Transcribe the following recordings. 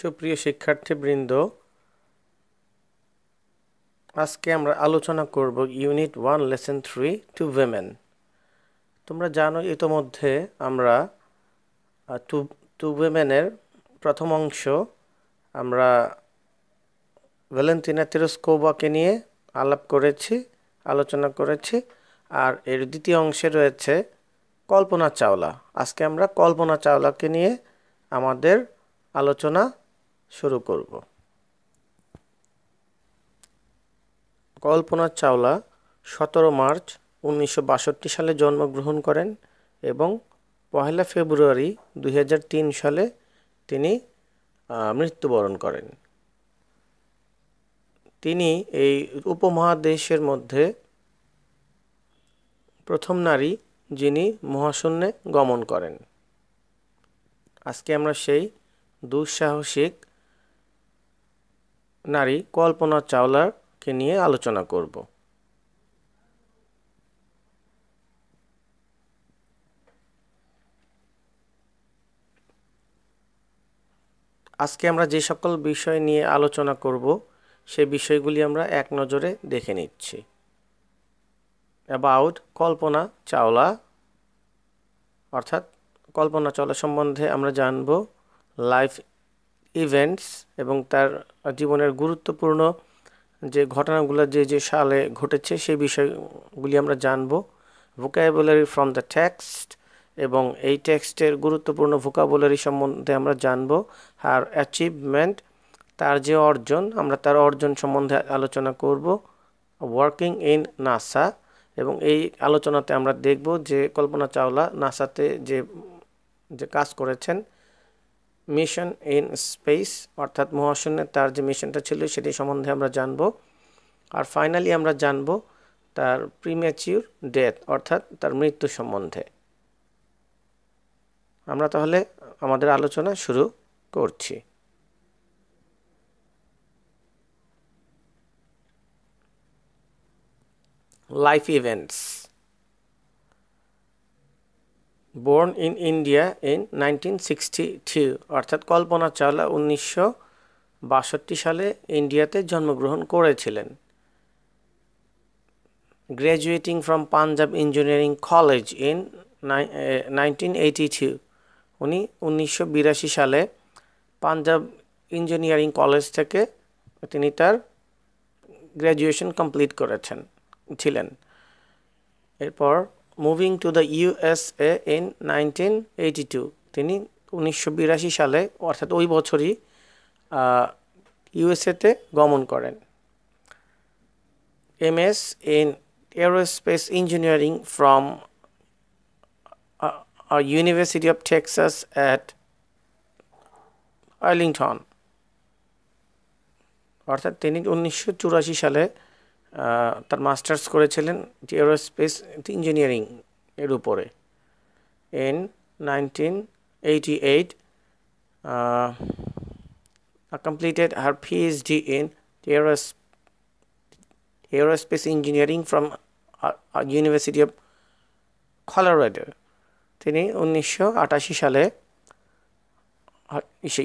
সুপ্রিয় শিক্ষার্থীবৃন্দ আজকে আমরা আলোচনা করব unit one lesson three two women তোমরা জানো ইতোমধ্যে আমরা টু টু উইমেনের প্রথম অংশ আমরা ভ্যালেন্টিনা তেরোস্কোবাকে নিয়ে আলাপ করেছি আলোচনা করেছি আর এর দ্বিতীয় অংশে রয়েছে কল্পনা চাওলা আজকে আমরা কল্পনা চাওলাকে নিয়ে আমাদের আলোচনা শুরু করব কল্পনা চাওলা সতেরো মার্চ উনিশশো সালে জন্মগ্রহণ করেন এবং পহেলা ফেব্রুয়ারি দুই সালে তিনি মৃত্যুবরণ করেন তিনি এই উপমহাদেশের মধ্যে প্রথম নারী যিনি মহাশূন্যে গমন করেন আজকে আমরা সেই দুঃসাহসিক নারী কল্পনা চাওলাকে নিয়ে আলোচনা করব আজকে আমরা যে সকল বিষয় নিয়ে আলোচনা করব সে বিষয়গুলি আমরা এক নজরে দেখে নিচ্ছি অ্যাবাউট কল্পনা চাওলা অর্থাৎ কল্পনা চাওলা সম্বন্ধে আমরা জানব লাইফ ইভেন্টস এবং তার জীবনের গুরুত্বপূর্ণ যে ঘটনাগুলো যে যে সালে ঘটেছে সেই বিষয়গুলি আমরা জানব ভোকাবুলারি ফ্রম দ্য টেক্সট এবং এই টেক্সটের গুরুত্বপূর্ণ ভোকাবুলারি সম্বন্ধে আমরা জানব আর অ্যাচিভমেন্ট তার যে অর্জন আমরা তার অর্জন সম্বন্ধে আলোচনা করব ওয়ার্কিং ইন নাসা এবং এই আলোচনাতে আমরা দেখব যে কল্পনা চাওলা নাসাতে যে যে কাজ করেছেন মিশন ইন স্পেস অর্থাৎ মহাশূন্যের তার যে মিশনটা ছিল সেটি সম্বন্ধে আমরা জানব আর ফাইনালি আমরা জানব তার প্রিম্যাচিউর ডেথ অর্থাৎ তার মৃত্যু সম্বন্ধে আমরা তাহলে আমাদের আলোচনা শুরু করছি life events born in India in nineteen sixty three অর্থাৎ কল্পনা চাওলা উনিশশো বাষট্টি সালে ইন্ডিয়াতে জন্মগ্রহণ করেছিলেন graduating from Punjab engineering college in nineteen eighty three উনি উনিশশো বিরাশি সালে পাঞ্জাব ইঞ্জিনিয়ারিং কলেজ থেকে তিনি তার গ্র্যাজুয়েশন কমপ্লিট করেছেন ছিলেন এরপর moving to the USA in nineteen eighty two তিনি উনিশশো বিরাশি সালে অর্থাৎ ওই বছরই ইউএসএতে গমন করেন M S in aerospace engineering from university of Texas at Arlington অর্থাৎ তিনি উনিশশো সালে তার মাস্টার্স করেছিলেন এরোস্পেস ইঞ্জিনিয়ারিং এর উপরে in nineteen eighty eight completed her PhD in aerospace engineering from university of Colorado তিনি উনিশশো আটাশি সালে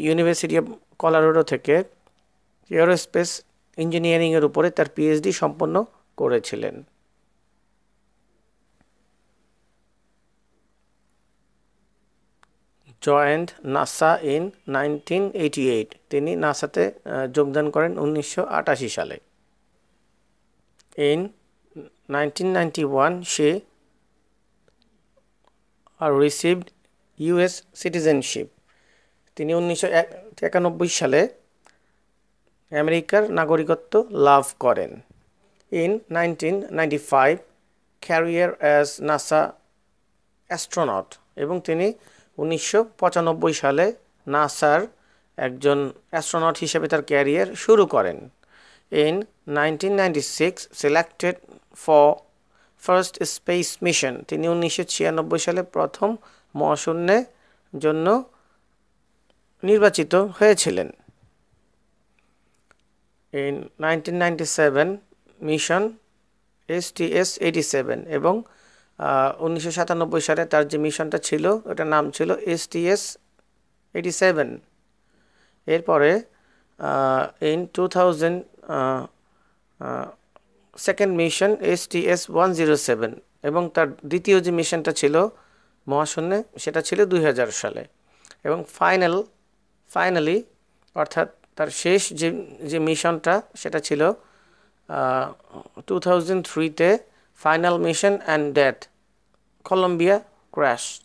ইউনিভার্সিটি অফ কলারোডো থেকে এরোস্পেস ইঞ্জিনিয়ারিংয়ের উপরে তার পিএইচডি সম্পন্ন করেছিলেন জয়েন্ট নাসা ইন নাইনটিন তিনি নাসাতে যোগদান করেন উনিশশো সালে in 1991 she received US citizenship তিনি উনিশশো সালে আমেরিকার নাগরিকত্ব লাভ করেন in nineteen ninety five career as NASA astronaut এবং তিনি উনিশশো সালে নাসার একজন অ্যাস্ট্রোনট হিসেবে তার ক্যারিয়ার শুরু করেন in nineteen ninety six selected for first space mission তিনি উনিশশো সালে প্রথম মহাশূন্যের জন্য নির্বাচিত হয়েছিলেন nineteen ninety seven mission S T S eighty seven এবং উনিশশো সাতানব্বই সালে তার যে মিশনটা ছিল ওটার নাম ছিল S T S eighty seven এরপরে in two thousand second mission S T S one zero seven এবং তার দ্বিতীয় যে মিশনটা ছিল মহাশূন্যে সেটা ছিল দুই সালে এবং ফাইনাল ফাইনালি অর্থাৎ তার শেষ যে যে মিশনটা সেটা ছিল টু থাউজেন্ড থ্রিতে final mission and death Columbia crashed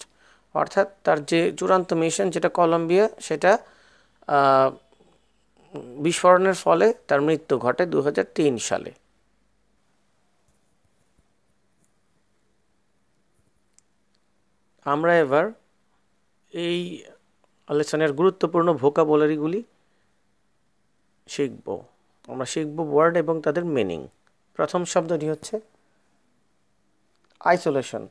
অর্থাৎ তার যে চূড়ান্ত মিশন যেটা কলম্বিয়া সেটা বিস্ফোরণের ফলে তার মৃত্যু ঘটে দু সালে আমরা এবার এই আলোচনার গুরুত্বপূর্ণ ভোকাবলারিগুলি শিখব আমরা শিখব ওয়ার্ড এবং তাদের মিনিং প্রথম শব্দটি হচ্ছে আইসোলেশন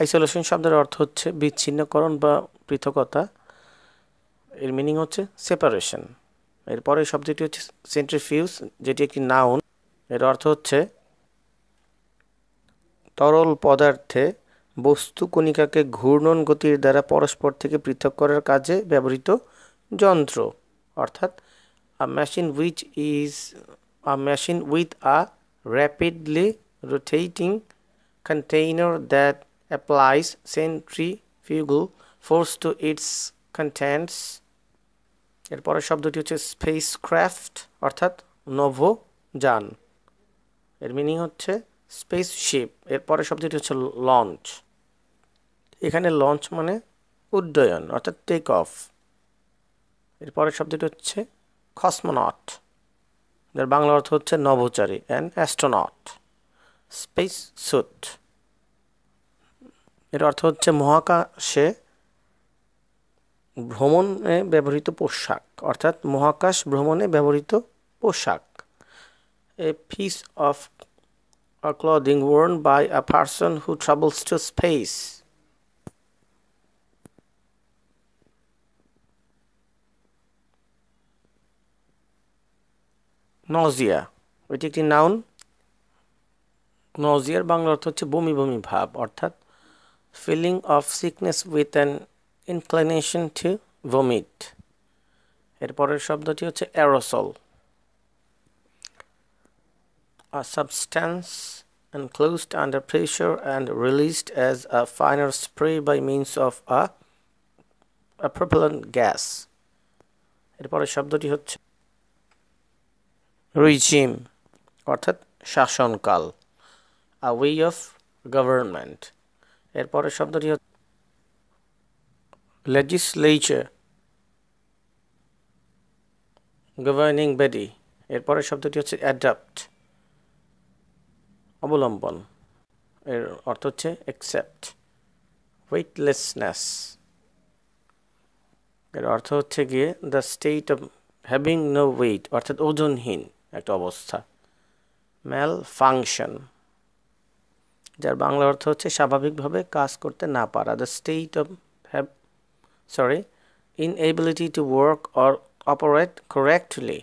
আইসোলেশন শব্দের অর্থ হচ্ছে বিচ্ছিন্নকরণ বা পৃথকতা এর মিনিং হচ্ছে সেপারেশন এরপরে শব্দটি হচ্ছে সেন্ট্রিফিউজ যেটি একটি নাউন এর অর্থ হচ্ছে তরল পদার্থে বস্তু কণিকাকে ঘূর্ণন গতির দ্বারা পরস্পর থেকে পৃথক করার কাজে ব্যবহৃত যন্ত্র অর্থাৎ a machine which is a machine with a rapidly rotating container that applies centrifugal force to its contents এরপরের শব্দটি হচ্ছে স্পেস ক্র্যাফ্ট অর্থাৎ নভো যান এর মিনিং হচ্ছে স্পেস শিপ এরপরের শব্দটি হচ্ছে লঞ্চ এখানে লঞ্চ মানে উড্ডয়ন অর্থাৎ টেক অফ এর পরের শব্দটি হচ্ছে কসমোনট যার বাংলা অর্থ হচ্ছে নভোচারী অ্যান্ড অ্যাস্ট্রোনট স্পেস স্যুট এর অর্থ হচ্ছে মহাকাশে ভ্রমণে ব্যবহৃত পোশাক অর্থাৎ মহাকাশ ভ্রমণে ব্যবহৃত পোশাক a piece of clothing worn by a person who travels to space nausea ওইটি একটি নাউন নজিয়ার বাংলা অর্থ হচ্ছে বমি বমি ভাব অর্থাৎ feeling of sickness with an inclination to vomit এরপরের শব্দটি হচ্ছে aerosol a substance and closed under pressure and released a a finer spray by means of a propellant gas এরপরের শব্দটি হচ্ছে রিচিম অর্থাৎ শাসনকাল আ ওয়ে অফ গভর্নমেন্ট এরপরের শব্দটি হচ্ছে লেজিসলেচার গভর্নিং বডি এরপরের শব্দটি হচ্ছে অ্যাডাপ্ট অবলম্বন এর অর্থ হচ্ছে অ্যাকসেপ্ট ওয়েটলেসনেস এর অর্থ হচ্ছে গিয়ে the state of having no weight অর্থাৎ ওজনহীন একটা অবস্থা ম্যাল ফাংশন যার বাংলা অর্থ হচ্ছে স্বাভাবিকভাবে কাজ করতে না পারা the state of have sorry inability to work or operate correctly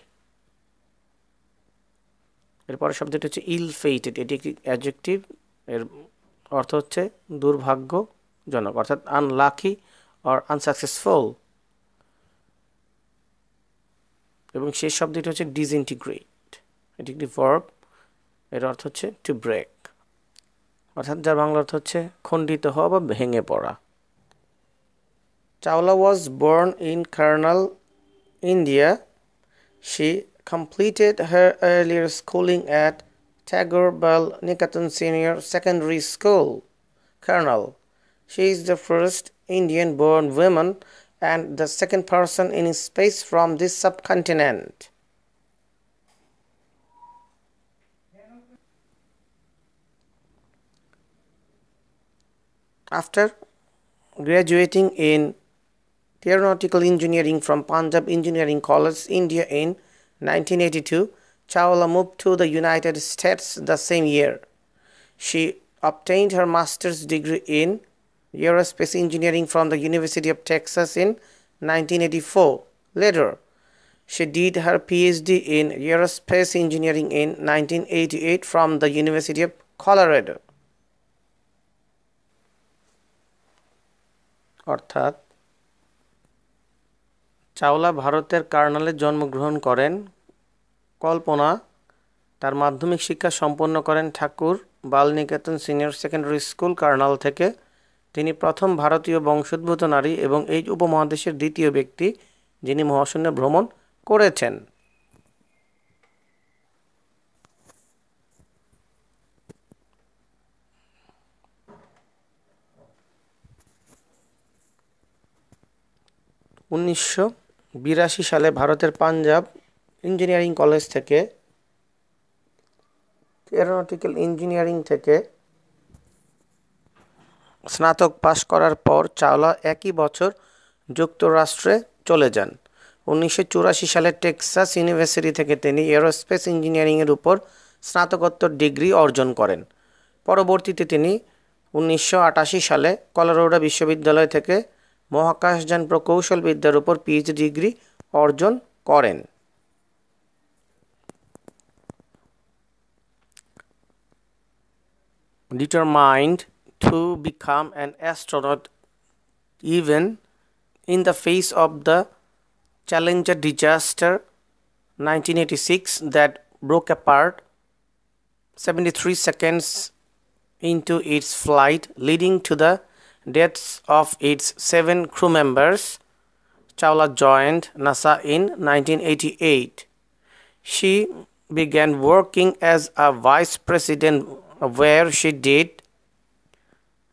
এরপরে শব্দটি হচ্ছে ইল ফেইটেড এটি একটি অ্যাডজেক্টিভ এর অর্থ হচ্ছে দুর্ভাগ্যজনক অর্থাৎ আনলাকি অর আনসাকসেসফুল এবং শেষ শব্দটি হচ্ছে ডিসইন্টিগ্রেট এটি একটি ভার্ব এর অর্থ হচ্ছে টু ব্রেক অর্থাৎ যার বাংলা অর্থ হচ্ছে খণ্ডিত হওয়া বা ভেঙে পড়া Chawla was born in Karnal India she completed her earlier schooling at Tagore Bell Nicotton Senior Secondary School, Colonel. She is the first Indian born woman and the second person in space from this subcontinent. After graduating in aeronautical engineering from Punjab Engineering College, India in 1982, Chawla moved to the United States the same year. She obtained her master's degree in aerospace engineering from the University of Texas in 1984. Later, she did her PhD in aerospace engineering in 1988 from the University of Colorado. অর্থাৎ চাওলা ভারতের কার্নালে জন্মগ্রহণ করেন কল্পনা তার মাধ্যমিক শিক্ষা সম্পন্ন করেন Tagore Bal Niketan senior secondary school Karnal থেকে তিনি প্রথম ভারতীয় বংশোদ্ভূত নারী এবং এই উপমহাদেশের দ্বিতীয় ব্যক্তি যিনি মহাশূন্যে ভ্রমণ করেছেন উনিশশো বিরাশি সালে ভারতের পাঞ্জাব ইঞ্জিনিয়ারিং কলেজ থেকে এরোনটিক্যাল ইঞ্জিনিয়ারিং থেকে স্নাতক পাশ করার পর চাওলা একই বছর যুক্তরাষ্ট্রে চলে যান উনিশশো সালে টেক্সাস ইউনিভার্সিটি থেকে তিনি এরোস্পেস ইঞ্জিনিয়ারিংয়ের উপর স্নাতকোত্তর ডিগ্রি অর্জন করেন পরবর্তীতে তিনি উনিশশো সালে কলারোডা বিশ্ববিদ্যালয় থেকে মহাকাশযান প্রকৌশলবিদ্যার উপর পিএইচডি ডিগ্রি অর্জন করেন determined to become an astronaut even in the face of the Challenger disaster 1986 that broke apart 73 seconds into its flight leading to the deaths of its seven crew members, Chawla joined NASA in 1988. She began working as a vice president where she did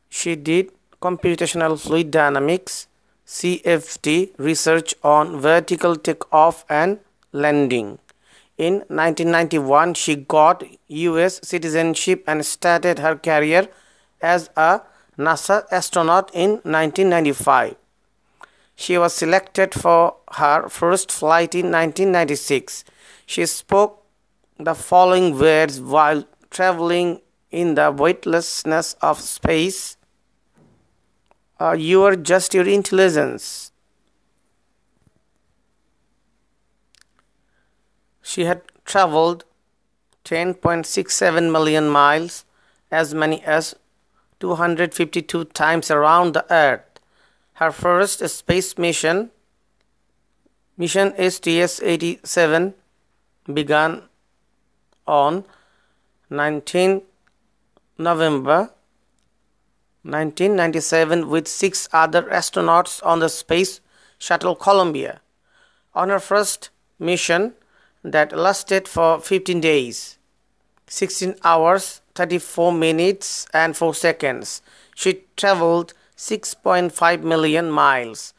she did computational fluid dynamics CFD research on vertical takeoff and landing. In 1991 she got US citizenship and started her career as a NASA astronaut in 1995. She was selected for her first flight in 1996. She spoke the following words while traveling in the weightlessness of space. Uh, you are just your intelligence. She had traveled 10.67 million miles, as many as 252 times around the earth. Her first space mission, mission STS-87, began on 19 November 1997 with six other astronauts on the Space Shuttle Columbia on her first mission that lasted for 15 days, 16 hours 34 minutes and 4 seconds. She traveled 6.5 million miles.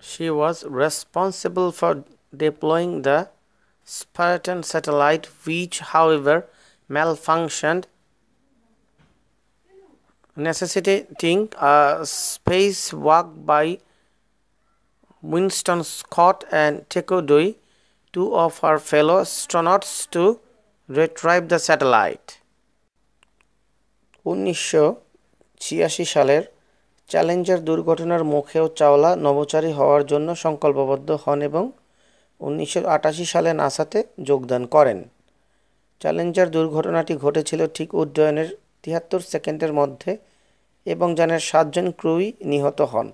She was responsible for deploying the Spartan satellite which however malfunctioned necessitating a spacewalk by Winston Scott and Teko Dui. two of her fellow astronauts to retrieve the satellite. উনিশশো ছিয়াশি সালের Challenger দুর্ঘটনার মুখেও চাওলা নভোচারী হওয়ার জন্য সংকল্পবদ্ধ হন এবং উনিশশো সালে নাসাতে যোগদান করেন চ্যালেঞ্জার দুর্ঘটনাটি ঘটেছিল ঠিক উড্ডয়নের তিয়াত্তর সেকেন্ডের মধ্যে এবং যানের সাতজন ক্রুই নিহত হন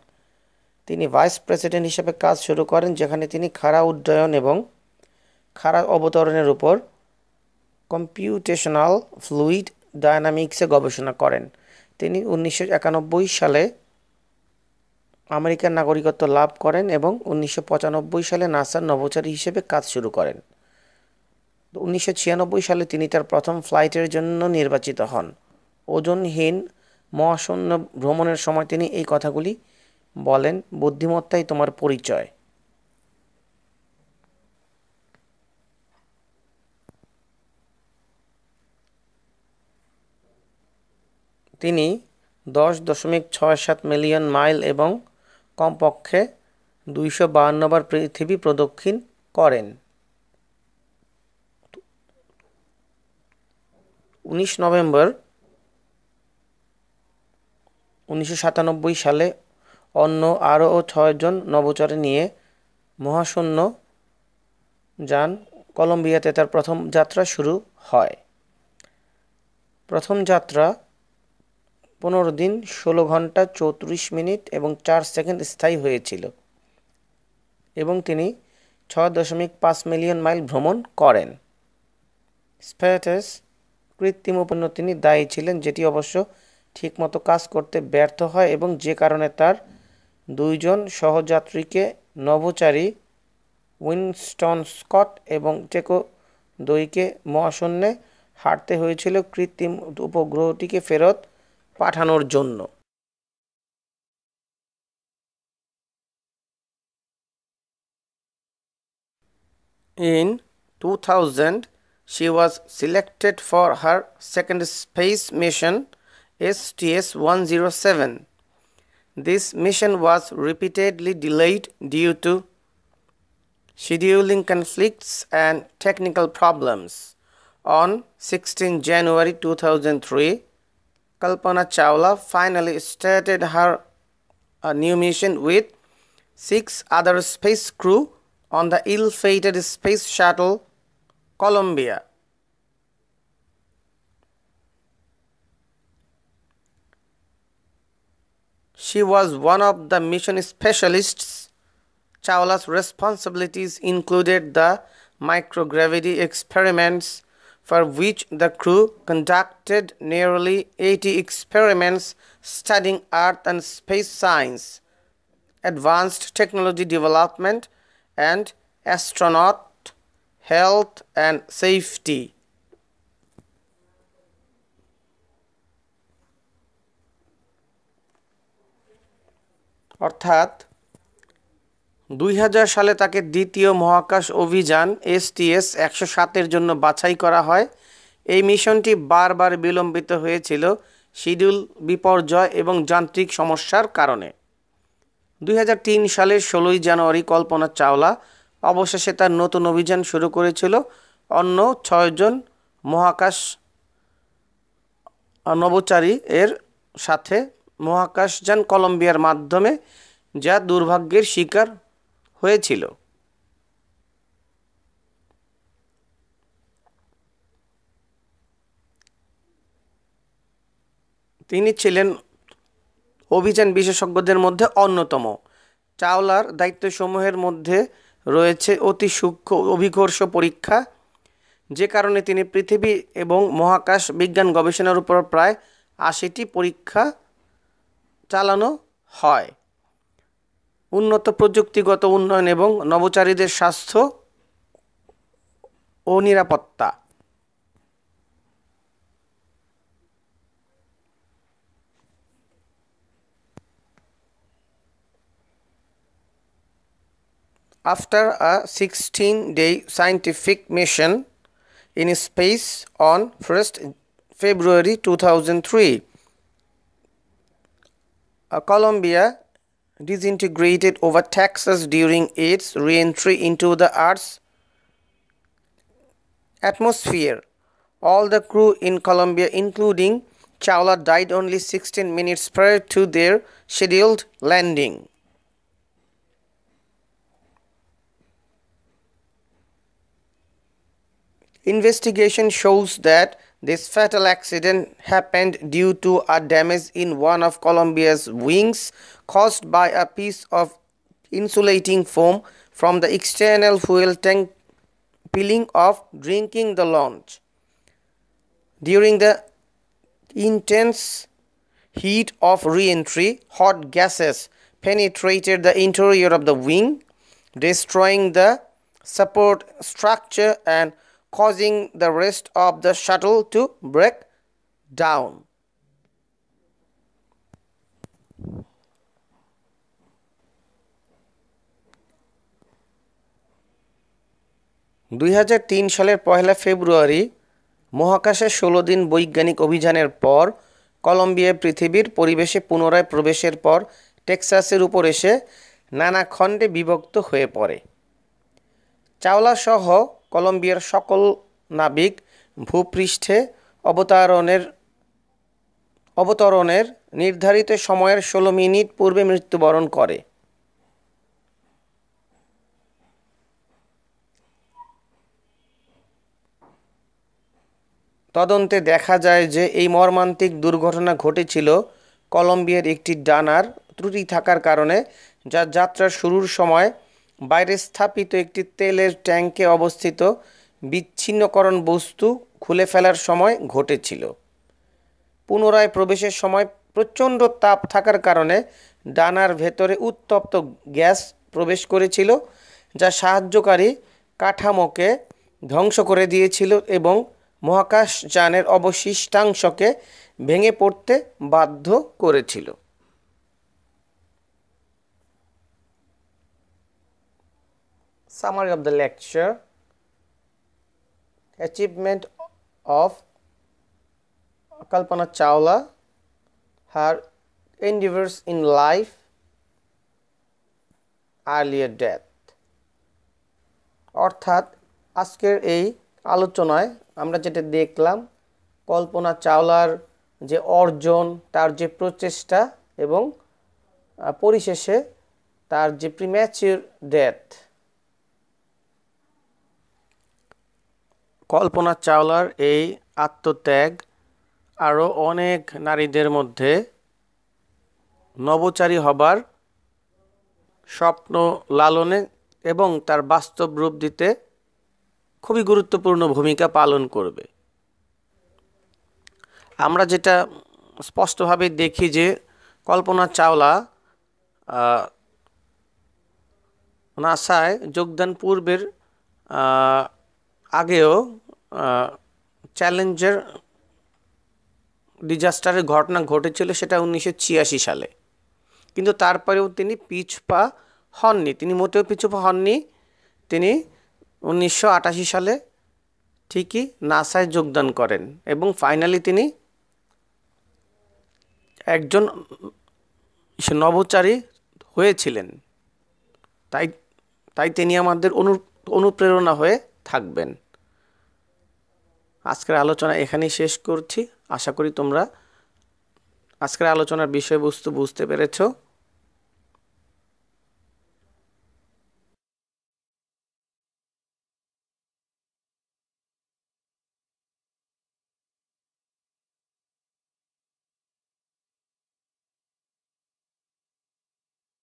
তিনি ভাইস প্রেসিডেন্ট হিসেবে কাজ শুরু করেন যেখানে তিনি খাড়া উড্ডয়ন এবং খারাপ অবতরণের উপর কম্পিউটেশনাল ফ্লুইড ডায়নামিক্সে গবেষণা করেন তিনি উনিশশো সালে আমেরিকার নাগরিকত্ব লাভ করেন এবং উনিশশো সালে নাসার নভোচারী হিসেবে কাজ শুরু করেন উনিশশো সালে তিনি তার প্রথম ফ্লাইটের জন্য নির্বাচিত হন ওজনহীন মহাশূন্য ভ্রমণের সময় তিনি এই কথাগুলি বলেন বুদ্ধিমত্তাই তোমার পরিচয় তিনি দশ দশমিক ছয় সাত মিলিয়ন মাইল এবং কমপক্ষে দুইশো বাহান্নবার পৃথিবী প্রদক্ষিণ করেন উনিশ নভেম্বর উনিশশো সাতানব্বই সালে অন্য আরও ছয়জন নবচরে নিয়ে মহাশূন্য যান কলম্বিয়াতে তার প্রথম যাত্রা শুরু হয় প্রথম যাত্রা পনেরো দিন ষোলো ঘন্টা চৌত্রিশ মিনিট এবং চার সেকেন্ড স্থায়ী হয়েছিল এবং তিনি ছ দশমিক পাঁচ মিলিয়ন মাইল ভ্রমণ করেন স্প্যাটাস কৃত্রিম উপন্য তিনি দায়ী ছিলেন যেটি অবশ্য ঠিকমতো কাজ করতে ব্যর্থ হয় এবং যে কারণে তার দুইজন সহযাত্রীকে নভোচারী উইনস্টন স্কট এবং চেকো দইকে মহাশূন্যে হাঁটতে হয়েছিল কৃত্রিম উপগ্রহটিকে ফেরত In 2000, she was selected for her second space mission STS 107. This mission was repeatedly delayed due to scheduling conflicts and technical problems. On 16 January 2003, Kalpana Chawla finally started her uh, new mission with six other space crew on the ill-fated space shuttle Columbia. She was one of the mission specialists. Chawla's responsibilities included the microgravity experiments for which the crew conducted nearly 80 experiments studying Earth and space science, advanced technology development, and astronaut health and safety. অর্থাৎ দুই সালে তাকে দ্বিতীয় মহাকাশ অভিযান STS একশো সাতের জন্য বাছাই করা হয় এই মিশনটি বারবার বিলম্বিত হয়েছিল শিডিউল বিপর্যয় এবং যান্ত্রিক সমস্যার কারণে দুই তিন সালের ষোলোই জানুয়ারি কল্পনা চাওলা অবশেষে তার নতুন অভিযান শুরু করেছিল অন্য ছয়জন মহাকাশ নবচারী এর সাথে মহাকাশযান কলম্বিয়ার মাধ্যমে যা দুর্ভাগ্যের শিকার হয়েছিল তিনি ছিলেন অভিযান বিশেষজ্ঞদের মধ্যে অন্যতম চাওলার দায়িত্বসমূহের মধ্যে রয়েছে অতি সূক্ষ্ম অভিঘর্ষ পরীক্ষা যে কারণে তিনি পৃথিবী এবং মহাকাশ বিজ্ঞান গবেষণার উপর প্রায় আশিটি পরীক্ষা চালানো হয় উন্নত প্রযুক্তিগত উন্নয়ন এবং নবচারীদের স্বাস্থ্য ও নিরাপত্তা After a 16-day scientific mission in space on 1st February 2003, Columbia disintegrated over Texas during its re-entry into the Earth's atmosphere. All the crew in Colombia, including Chawla, died only 16 minutes prior to their scheduled landing. Investigation shows that this fatal accident happened due to a damage in one of Colombia's wings caused by a piece of insulating foam from the external fuel tank peeling off drinking the launch. During the intense heat of re-entry, hot gases penetrated the interior of the wing, destroying the support structure and causing the rest of the shuttle to break down. দুই সালের পহেলা ফেব্রুয়ারি মহাকাশে ষোলো দিন বৈজ্ঞানিক অভিযানের পর Colombia পৃথিবীর পরিবেশে পুনরায় প্রবেশের পর টেক্সাসের উপর এসে নানা খণ্ডে বিভক্ত হয়ে পড়ে চাওলাসহ কলম্বিয়ার সকল নাবিক ভূপৃষ্ঠে অবতারণের অবতরণের নির্ধারিত সময়ের ষোলো মিনিট পূর্বে মৃত্যুবরণ করে তদন্তে দেখা যায় যে এই মর্মান্তিক দুর্ঘটনা ঘটেছিল কলম্বিয়ার একটি ডানার ত্রুটি থাকার কারণে যা যাত্রা শুরুর সময় বাইরে স্থাপিত একটি তেলের ট্যাঙ্কে অবস্থিত বিচ্ছিন্নকরণ বস্তু খুলে ফেলার সময় ঘটেছিল পুনরায় প্রবেশের সময় প্রচণ্ড তাপ থাকার কারণে ডানার ভেতরে উত্তপ্ত গ্যাস প্রবেশ করেছিল যা সাহায্যকারী কাঠামোকে ধ্বংস করে দিয়েছিল এবং মহাকাশযানের অবশিষ্টাংশকে ভেঙে পড়তে বাধ্য করেছিল summary of the lecture achievement of Kalpana Chawla her endeavours in life earlier death অর্থাৎ আজকের এই আলোচনায় আমরা যেটা দেখলাম কল্পনা চাওলার যে অর্জন তার যে প্রচেষ্টা এবং পরিশেষে তার যে প্রিম্যাচিউর ডেথ কল্পনা চাওলার এই আত্মত্যাগ আরও অনেক নারীদের মধ্যে নবচারী হবার স্বপ্ন লালনে এবং তার বাস্তব রূপ দিতে খুবই গুরুত্বপূর্ণ ভূমিকা পালন করবে আমরা যেটা স্পষ্টভাবে দেখি যে কল্পনা চাওলা নাসায় যোগদান পূর্বের আগেও চ্যালেঞ্জের ডিজাস্টারের ঘটনা ঘটেছিল সেটা উনিশশো সালে কিন্তু তারপরেও তিনি পিছপা হননি তিনি মোটেও পিছুপা হননি তিনি উনিশশো সালে ঠিকই নাসায় যোগদান করেন এবং ফাইনালি তিনি একজন নভোচারী হয়েছিলেন তাই তাই তিনি আমাদের অনু অনুপ্রেরণা হয়ে থাকবেন আজকের আলোচনা এখানেই শেষ করছি আশা করি তোমরা আজকের আলোচনার বিষয়বস্তু বুঝতে পেরেছো